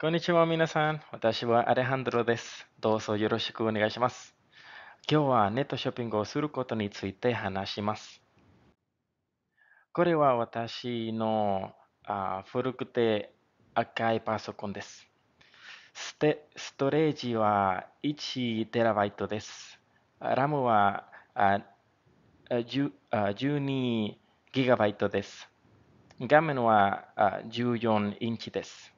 こんにちは、皆さん。私はアレハンドロです。どうぞよろしくお願いします。今日はネットショッピングをすることについて話します。これは私のあ古くて赤いパソコンです。ステストレージは 1TB です。ラムはああ 12GB です。画面はあ14インチです。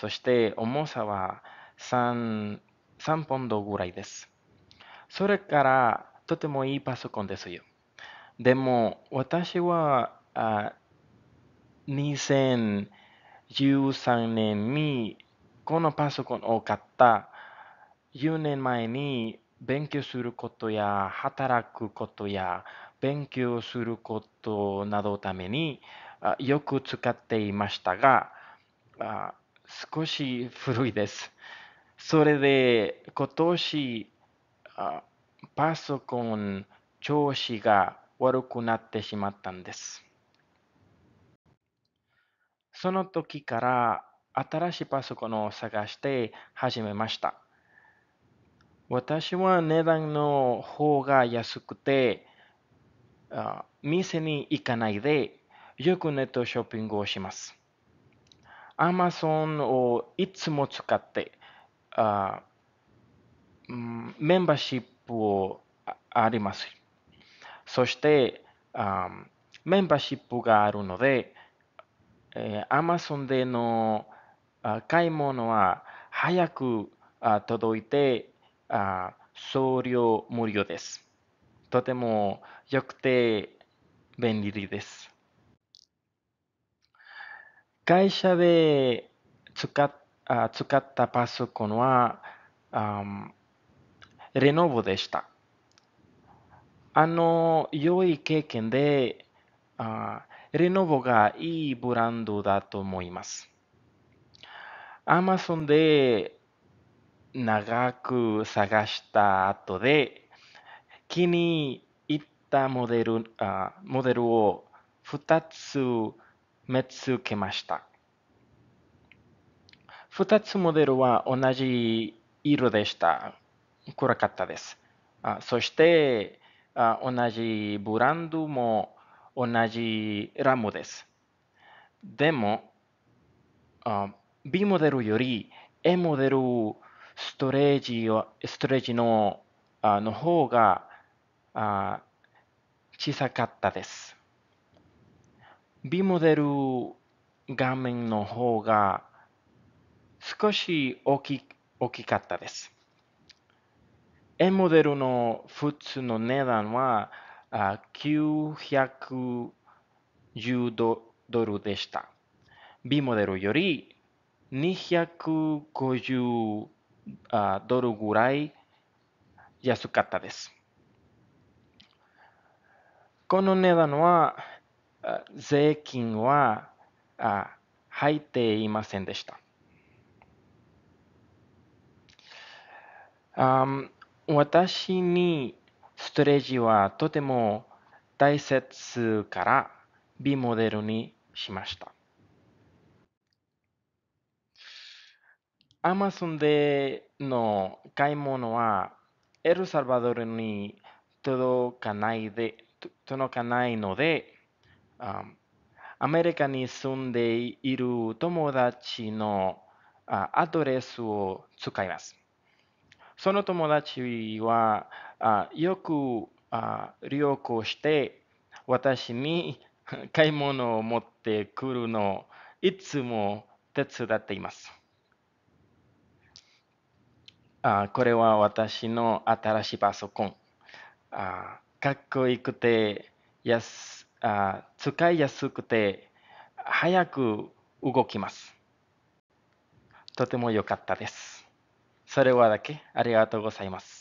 そして重さは 3, 3ポンドぐらいです。それからとてもいいパソコンですよ。でも私はあ2013年にこのパソコンを買った10年前に勉強することや働くことや勉強することなどためによく使っていましたが少し古いです。それで今年パソコン調子が悪くなってしまったんです。その時から新しいパソコンを探して始めました。私は値段の方が安くて、店に行かないで、よくネットショッピングをします。Amazon をいつも使って、あメンバーシップをあります。そしてあ、メンバーシップがあるので、えー、Amazon での買い物は早く届いてあ送料無料です。とても良くて便利です。会社で使っあ使ったパソコンは、あレノボでした。あの、良い経験で、あレノボがいいブランドだと思います。アマゾンで長く探した後で、気に入ったモデルあモデルを2つ見つけました。2つモデルは同じ色でした。暗かったです。あそしてあ、同じブランドも同じラムです。でも、B モデルより A モデルストレージストレージのあの方があ小さかったです。B モデル画面の方が少し大き大きかったです。A モデルの普通の値段は910ドルでした。B モデルより250ドルぐらい安かったです。この値段は税金は入っていませんでした。私にストレージはとても大切から B モデルにしました。Amazon での買い物はエルサルバドルに届かないで届かないので、あアメリカに住んでいる友達のアドレスを使います。その友達はよく旅行して私に買い物を持ってくるのをいつも手伝っています。あこれは私の新しいパソコン。あかっこよくて安あ使いやすくて早く動きます。とても良かったです。それはだけありがとうございます。